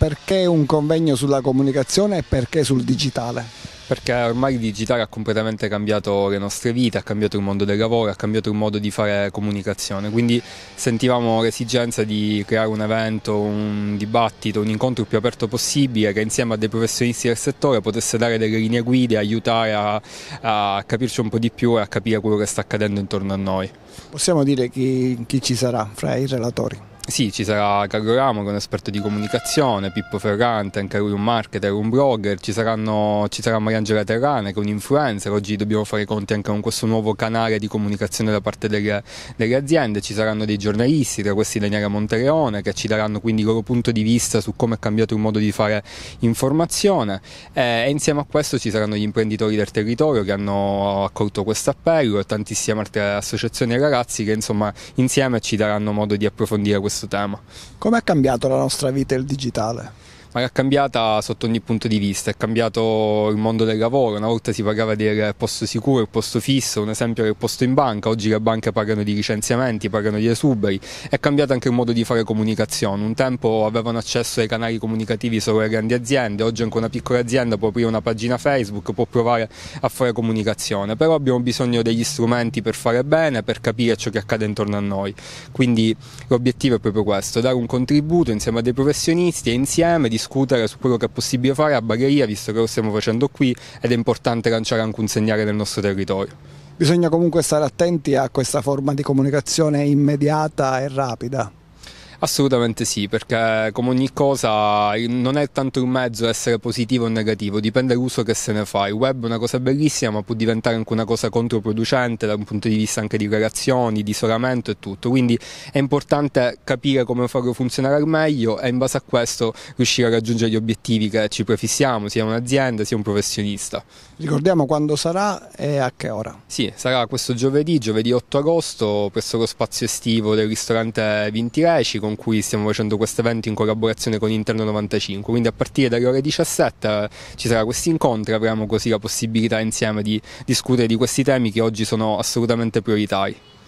Perché un convegno sulla comunicazione e perché sul digitale? Perché ormai il digitale ha completamente cambiato le nostre vite, ha cambiato il mondo del lavoro, ha cambiato il modo di fare comunicazione, quindi sentivamo l'esigenza di creare un evento, un dibattito, un incontro il più aperto possibile che insieme a dei professionisti del settore potesse dare delle linee guide, aiutare a, a capirci un po' di più e a capire quello che sta accadendo intorno a noi. Possiamo dire chi, chi ci sarà fra i relatori? Sì, ci sarà Carlo Ramo che è un esperto di comunicazione, Pippo Ferrante, anche lui un marketer, un blogger, ci, saranno, ci sarà Mariangela Terrane che è un influencer, oggi dobbiamo fare i conti anche con questo nuovo canale di comunicazione da parte delle, delle aziende, ci saranno dei giornalisti, tra questi Daniele Monteleone, che ci daranno quindi il loro punto di vista su come è cambiato il modo di fare informazione eh, e insieme a questo ci saranno gli imprenditori del territorio che hanno accolto questo appello e tantissime altre associazioni e ragazzi che insomma insieme ci daranno modo di approfondire questo questo tema. Come ha cambiato la nostra vita il digitale? ma è cambiata sotto ogni punto di vista, è cambiato il mondo del lavoro, una volta si pagava del posto sicuro, il posto fisso, un esempio era il posto in banca, oggi le banche pagano di licenziamenti, pagano di esuberi, è cambiato anche il modo di fare comunicazione, un tempo avevano accesso ai canali comunicativi solo le grandi aziende, oggi anche una piccola azienda può aprire una pagina Facebook, può provare a fare comunicazione, però abbiamo bisogno degli strumenti per fare bene, per capire ciò che accade intorno a noi, quindi l'obiettivo è proprio questo, dare un contributo insieme a dei professionisti e insieme di discutere su quello che è possibile fare a Bagheria, visto che lo stiamo facendo qui, ed è importante lanciare anche un segnale nel nostro territorio. Bisogna comunque stare attenti a questa forma di comunicazione immediata e rapida. Assolutamente sì, perché eh, come ogni cosa non è tanto un mezzo essere positivo o negativo, dipende dall'uso che se ne fa. Il web è una cosa bellissima, ma può diventare anche una cosa controproducente da un punto di vista anche di relazioni, di isolamento e tutto. Quindi è importante capire come farlo funzionare al meglio e in base a questo riuscire a raggiungere gli obiettivi che ci prefissiamo, sia un'azienda sia un professionista. Ricordiamo quando sarà e a che ora? Sì, sarà questo giovedì, giovedì 8 agosto, presso lo spazio estivo del ristorante Vintireci con cui stiamo facendo questo evento in collaborazione con Interno 95, quindi a partire dalle ore 17 eh, ci sarà questo incontro e avremo così la possibilità insieme di discutere di questi temi che oggi sono assolutamente prioritari.